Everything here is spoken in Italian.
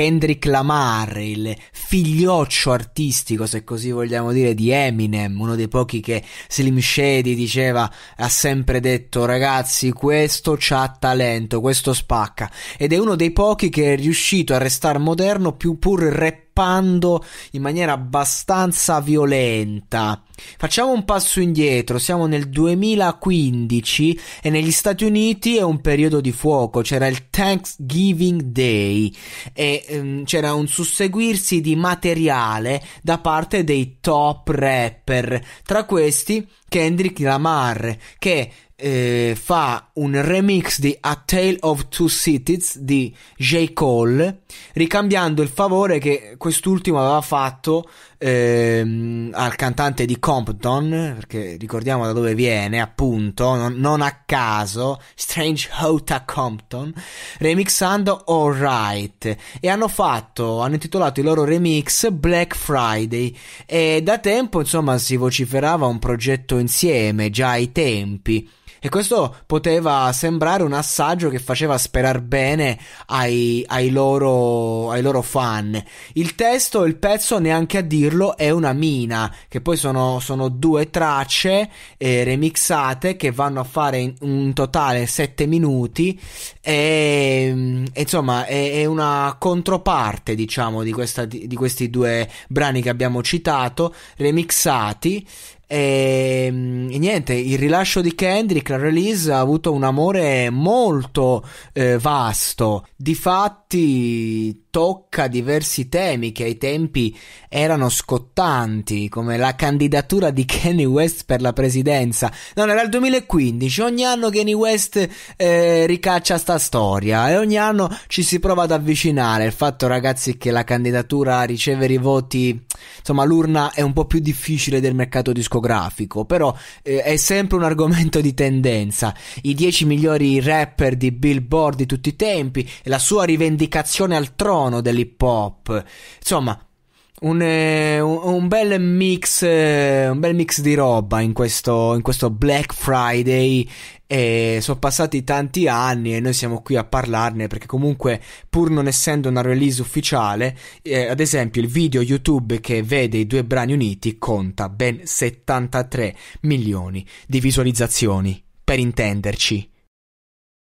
Kendrick Lamar, il figlioccio artistico, se così vogliamo dire, di Eminem, uno dei pochi che Slim Shady diceva, ha sempre detto ragazzi questo c'ha talento, questo spacca, ed è uno dei pochi che è riuscito a restare moderno più pur rappando in maniera abbastanza violenta Facciamo un passo indietro, siamo nel 2015 e negli Stati Uniti è un periodo di fuoco, c'era il Thanksgiving Day e um, c'era un susseguirsi di materiale da parte dei top rapper, tra questi Kendrick Lamar che eh, fa un remix di A Tale of Two Cities di J. Cole, ricambiando il favore che quest'ultimo aveva fatto ehm, al cantante di Compton, perché ricordiamo da dove viene, appunto, non, non a caso, Strange Hota Compton, remixando Alright. E hanno fatto, hanno intitolato il loro remix Black Friday. E da tempo, insomma, si vociferava un progetto insieme, già ai tempi. E questo poteva sembrare un assaggio che faceva sperar bene ai, ai, loro, ai loro fan. Il testo, il pezzo, neanche a dirlo, è una mina, che poi sono, sono due tracce eh, remixate che vanno a fare in, un totale 7 minuti mm, e, insomma è, è, una controparte diciamo di, questa, di, di questi due brani che abbiamo citato remixati e, ehm, e, niente, il rilascio di Kendrick, la release ha avuto un amore molto eh, vasto. Difatti tocca diversi temi che ai tempi erano scottanti, come la candidatura di Kanye West per la presidenza. Non era il 2015, ogni anno Kanye West eh, ricaccia sta storia e ogni anno ci si prova ad avvicinare. Il fatto, ragazzi, che la candidatura ricevere i voti insomma l'urna è un po' più difficile del mercato discografico, però eh, è sempre un argomento di tendenza. I 10 migliori rapper di Billboard di tutti i tempi, e la sua rivendicazione al trono dell'hip hop. Insomma, eh, un, un, bel mix, eh, un, bel mix di roba in questo, in questo Black Friday e sono passati tanti anni e noi siamo qui a parlarne perché comunque pur non essendo una release ufficiale eh, ad esempio il video YouTube che vede i due brani uniti conta ben 73 milioni di visualizzazioni per intenderci